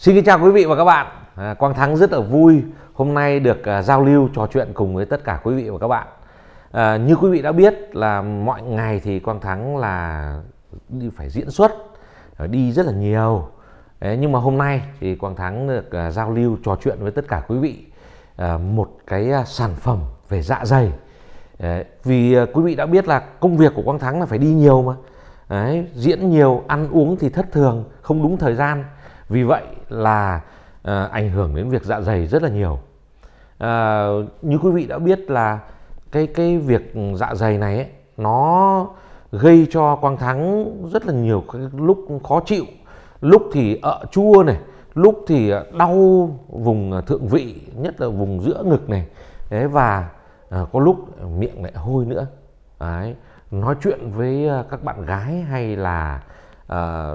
Xin kính chào quý vị và các bạn. À, Quang Thắng rất là vui hôm nay được à, giao lưu trò chuyện cùng với tất cả quý vị và các bạn. À, như quý vị đã biết là mọi ngày thì Quang Thắng là đi phải diễn xuất, à, đi rất là nhiều. Đấy, nhưng mà hôm nay thì Quang Thắng được giao lưu trò chuyện với tất cả quý vị à, một cái sản phẩm về dạ dày. Đấy, vì quý vị đã biết là công việc của Quang Thắng là phải đi nhiều mà, Đấy, diễn nhiều, ăn uống thì thất thường, không đúng thời gian vì vậy là à, ảnh hưởng đến việc dạ dày rất là nhiều à, như quý vị đã biết là cái cái việc dạ dày này ấy, nó gây cho quang thắng rất là nhiều cái lúc khó chịu lúc thì ợ chua này lúc thì đau vùng thượng vị nhất là vùng giữa ngực này đấy và à, có lúc miệng lại hôi nữa đấy nói chuyện với các bạn gái hay là à,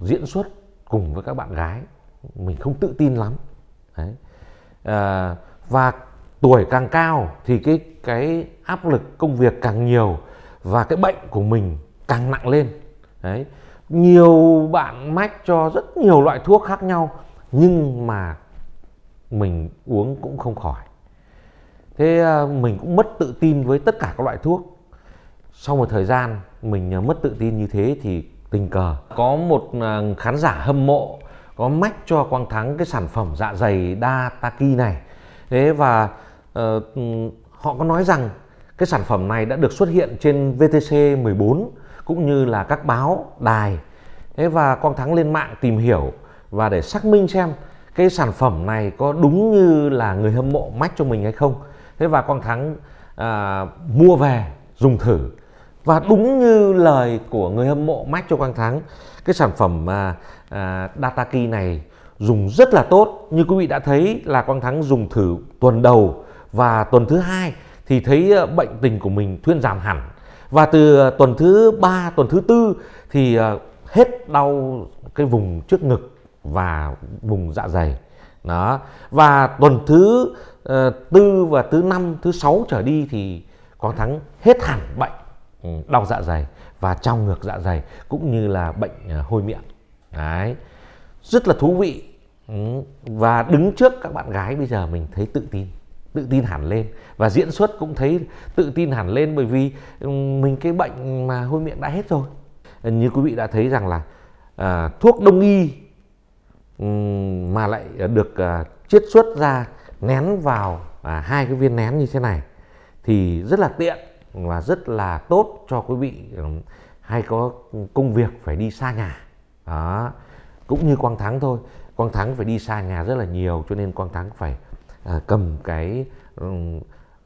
diễn xuất cùng với các bạn gái mình không tự tin lắm đấy à, và tuổi càng cao thì cái cái áp lực công việc càng nhiều và cái bệnh của mình càng nặng lên đấy nhiều bạn mách cho rất nhiều loại thuốc khác nhau nhưng mà mình uống cũng không khỏi thế à, mình cũng mất tự tin với tất cả các loại thuốc sau một thời gian mình à, mất tự tin như thế thì tình cờ có một à, khán giả hâm mộ có mách cho quang thắng cái sản phẩm dạ dày đa taki này thế và uh, họ có nói rằng cái sản phẩm này đã được xuất hiện trên VTC 14 cũng như là các báo đài thế và quang thắng lên mạng tìm hiểu và để xác minh xem cái sản phẩm này có đúng như là người hâm mộ mách cho mình hay không thế và quang thắng à, mua về dùng thử và đúng như lời của người hâm mộ Max cho Quang Thắng cái sản phẩm à, à, data này dùng rất là tốt như quý vị đã thấy là Quang Thắng dùng thử tuần đầu và tuần thứ hai thì thấy à, bệnh tình của mình thuyên giảm hẳn và từ à, tuần thứ ba tuần thứ tư thì à, hết đau cái vùng trước ngực và vùng dạ dày đó và tuần thứ uh, tư và thứ năm thứ sáu trở đi thì Quang Thắng hết hẳn bệnh Ừ, đau dạ dày và trong ngược dạ dày cũng như là bệnh à, hôi miệng đấy rất là thú vị ừ, và đứng trước các bạn gái bây giờ mình thấy tự tin tự tin hẳn lên và diễn xuất cũng thấy tự tin hẳn lên bởi vì ừ, mình cái bệnh mà hôi miệng đã hết rồi ờ, như quý vị đã thấy rằng là à, thuốc đông y mà lại được à, chiết xuất ra nén vào à, hai cái viên nén như thế này thì rất là tiện và rất là tốt cho quý vị hay có công việc phải đi xa nhà đó cũng như quang thắng thôi quang thắng phải đi xa nhà rất là nhiều cho nên quang thắng phải à, cầm cái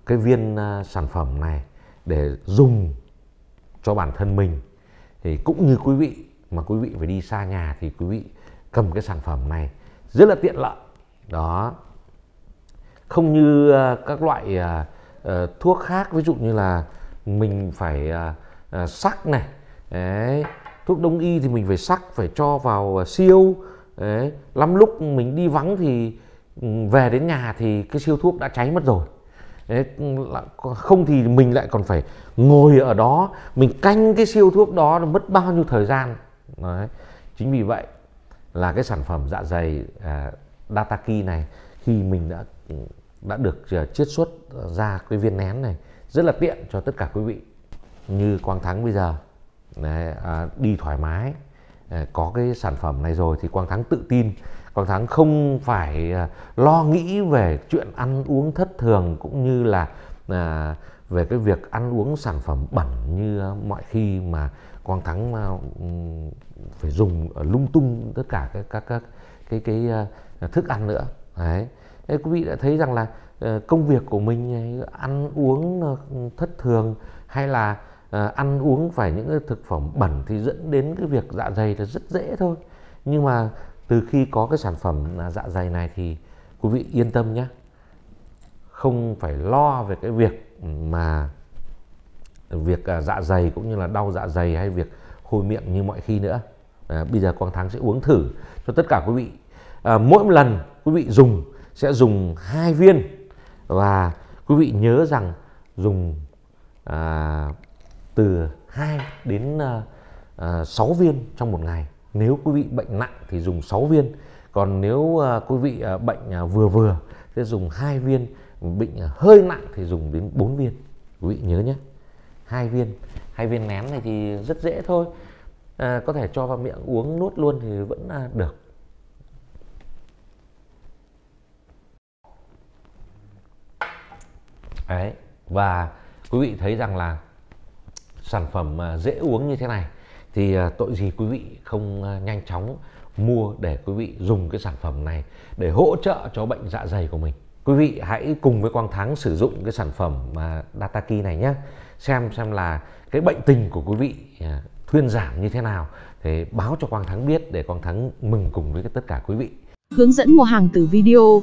cái viên à, sản phẩm này để dùng cho bản thân mình thì cũng như quý vị mà quý vị phải đi xa nhà thì quý vị cầm cái sản phẩm này rất là tiện lợi đó không như à, các loại à, Ờ, thuốc khác ví dụ như là mình phải uh, uh, sắc này đấy. thuốc đông y thì mình phải sắc phải cho vào uh, siêu đấy. lắm lúc mình đi vắng thì ừ, về đến nhà thì cái siêu thuốc đã cháy mất rồi Đấy, không thì mình lại còn phải ngồi ở đó mình canh cái siêu thuốc đó mất bao nhiêu thời gian Đấy. chính vì vậy là cái sản phẩm dạ dày uh, à, data này khi mình đã ừ, đã được à, chiết xuất ra cái viên nén này rất là tiện cho tất cả quý vị như Quang Thắng bây giờ Đấy, à, đi thoải mái à, có cái sản phẩm này rồi thì Quang Thắng tự tin Quang Thắng không phải à, lo nghĩ về chuyện ăn uống thất thường cũng như là à, về cái việc ăn uống sản phẩm bẩn như mọi khi mà Quang Thắng à, phải dùng à, lung tung tất cả các các các cái cái, cái à, thức ăn nữa đấy Đấy, quý vị đã thấy rằng là ờ, công việc của mình ờ, ăn uống ờ, thất thường hay là ăn uống phải những cái thực phẩm bẩn thì dẫn đến cái việc dạ dày là rất dễ thôi nhưng mà từ khi có cái sản phẩm dạ dày này thì quý vị yên tâm nhé không phải lo về cái việc mà việc à, dạ dày cũng như là đau dạ dày hay việc hôi miệng như mọi khi nữa à, bây giờ quang thắng sẽ uống thử cho tất cả quý vị à, mỗi một lần quý vị dùng sẽ dùng hai viên và quý vị nhớ rằng dùng à, từ 2 đến à, 6 à, viên trong một ngày nếu quý vị bệnh nặng thì dùng 6 viên còn nếu à, quý vị à, bệnh à, vừa vừa sẽ dùng hai viên bệnh à, hơi nặng thì dùng đến 4 viên quý vị nhớ nhé hai viên hai viên nén này thì rất dễ thôi à, có thể cho vào miệng uống nuốt luôn thì vẫn à, được đấy và quý vị thấy rằng là sản phẩm dễ uống như thế này thì à, tội gì quý vị không à, nhanh chóng mua để quý vị dùng cái sản phẩm này để hỗ trợ cho bệnh dạ dày của mình quý vị hãy cùng với quang thắng sử dụng cái sản phẩm mà dataki này nhé xem xem là cái bệnh tình của quý vị à, thuyên giảm như thế nào thì báo cho quang thắng biết để quang thắng mừng cùng với tất cả quý vị hướng dẫn mua hàng từ video